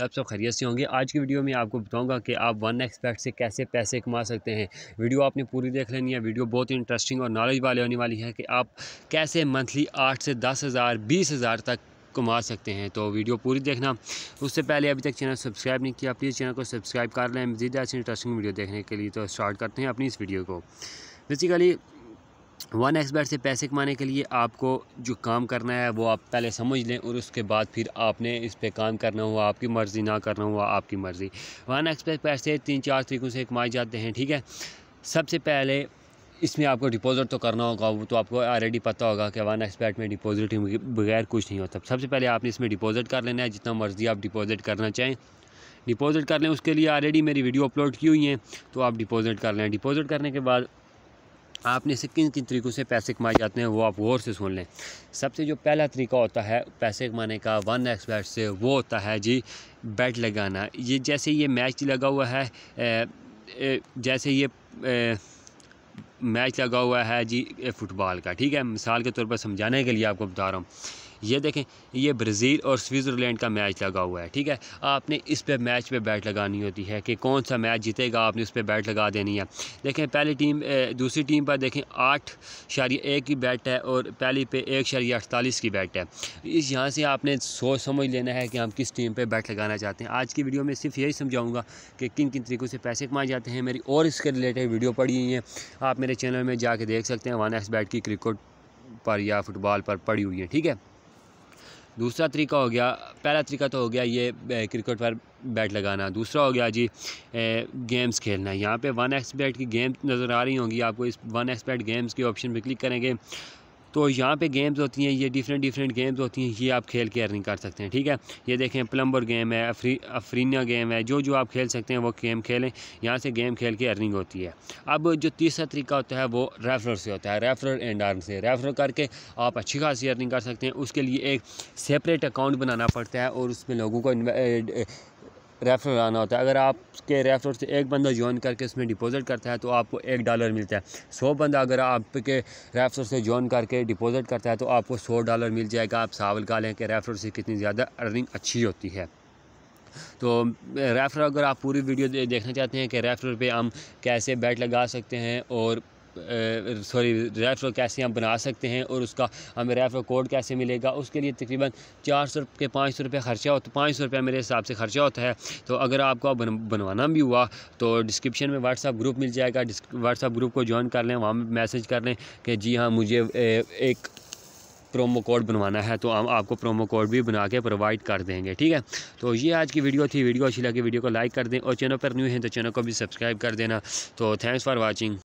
तो आप सब खैरियत से होंगे आज की वीडियो में आपको बताऊंगा कि आप वन एक्सपेक्ट से कैसे पैसे कमा सकते हैं वीडियो आपने पूरी देख लेनी है वीडियो बहुत ही इंटरेस्टिंग और नॉलेज वाली होने वाली है कि आप कैसे मंथली आठ से दस हज़ार बीस हज़ार तक कमा सकते हैं तो वीडियो पूरी देखना उससे पहले अभी तक चैनल सब्सक्राइब नहीं किया प्लीज़ चैनल को सब्सक्राइब कर लें मजीद ऐसी इंटरेस्टिंग वीडियो देखने के लिए तो स्टार्ट करते हैं अपनी इस वीडियो को बेसिकली वन एक्सपर्ट से पैसे कमाने के लिए आपको जो काम करना है वो आप पहले समझ लें और उसके बाद फिर आपने इस पे काम करना हुआ आपकी मर्ज़ी ना करना हुआ आपकी मर्ज़ी वन एक्सपर्ट पैसे तीन चार तरीक़ों से कमाए जाते हैं ठीक है सबसे पहले इसमें आपको डिपॉजिट तो करना होगा वो तो आपको ऑलरेडी पता होगा कि वन एक्सपर्ट में डिपॉजिट बगैर कुछ नहीं होता सबसे पहले आपने इसमें डिपॉजिट कर लेना है जितना मर्ज़ी आप डिपॉजिट करना चाहें डिपॉजिट कर लें उसके लिए ऑलरेडी मेरी वीडियो अपलोड की हुई है तो आप डिपॉजिट कर लें डिपॉजिट करने के बाद आपने से किन किन तरीक़ों से पैसे कमाए जाते हैं वो आप गौर से सुन लें सबसे जो पहला तरीका होता है पैसे कमाने का वन एक्स बैट से वो होता है जी बैट लगाना ये जैसे ये मैच लगा हुआ है ए, ए, जैसे ये ए, मैच लगा हुआ है जी फुटबॉल का ठीक है मिसाल के तौर पर समझाने के लिए आपको बता रहा हूँ ये देखें ये ब्राज़ील और स्विट्ज़रलैंड का मैच लगा हुआ है ठीक है आपने इस पे मैच पर बैट लगानी होती है कि कौन सा मैच जीतेगा आपने उस पर बैट लगा देनी है देखें पहली टीम दूसरी टीम पर देखें आठ शारिया एक की बैट है और पहली पे एक शारिया अड़तालीस की बैट है इस यहाँ से आपने सोच समझ लेना है कि हम किस टीम पर बैट लगाना चाहते हैं आज की वीडियो में सिर्फ यही समझाऊँगा कि किन किन तरीक़ों से पैसे कमाए जाते हैं मेरी और इसके रिलेटेड वीडियो पड़ी हुई हैं आप मेरे चैनल में जाके देख सकते हैं वन एस बैट की क्रिकेट पर या फुटबॉल पर पड़ी हुई है ठीक है दूसरा तरीका हो गया पहला तरीका तो हो गया ये क्रिकेट पर बैट लगाना दूसरा हो गया जी ए, गेम्स खेलना यहाँ पे वन एक्स बैट की गेम नज़र आ रही होंगी आपको इस वन एक्स बैट गेम्स के ऑप्शन पर क्लिक करेंगे तो यहाँ पे गेम्स होती हैं ये डिफरेंट डिफरेंट गेम्स होती हैं ये आप खेल के अर्निंग कर सकते हैं ठीक है ये देखें प्लम्बर गेम है अफरी अफरीना गेम है जो जो आप खेल सकते हैं वो गेम खेलें यहाँ से गेम खेल के अर्निंग होती है अब जो तीसरा तरीका होता है वो रेफरल से होता है रेफरल एंड आर्न से रेफरल करके आप अच्छी खासी अर्निंग कर सकते हैं उसके लिए एक सेपरेट अकाउंट बनाना पड़ता है और उसमें लोगों को रेफ़र लाना आना होता है अगर आपके रेफ़र से एक बंदा ज्वाइन करके इसमें डिपॉजिट करता है तो आपको एक डॉलर मिलता है सौ बंदा अगर आपके रेफ़र से ज्वाइन करके डिपॉजिट करता है तो आपको सौ डॉलर मिल जाएगा आप सावल का लें कि रेफ़र से कितनी ज़्यादा अर्निंग अच्छी होती है तो रेफ़र अगर आप पूरी वीडियो देखना चाहते हैं कि रेफ़र पर हम कैसे बैट लगा सकते हैं और सॉरी रेफर कैसे हम बना सकते हैं और उसका हमें रेफर कोड कैसे मिलेगा उसके लिए तकरीबन चार सौ के पाँच सौ रुपये खर्चा होता पाँच सौ रुपया मेरे हिसाब से खर्चा होता है तो अगर आपको बन, बनवाना भी हुआ तो डिस्क्रिप्शन में व्हाट्सअप ग्रुप मिल जाएगा व्हाट्सअप ग्रुप को ज्वाइन कर लें वहाँ मैसेज कर लें कि जी हाँ मुझे ए, एक प्रोमो कोड बनवाना है तो हम आपको प्रोमो कोड भी बना के प्रोवाइड कर देंगे ठीक है तो ये आज की वीडियो थी वीडियो अच्छी लगी वीडियो को लाइक कर दें और चैनल पर न्यू हैं तो चैनल को भी सब्सक्राइब कर देना तो थैंक्स फॉर वॉचिंग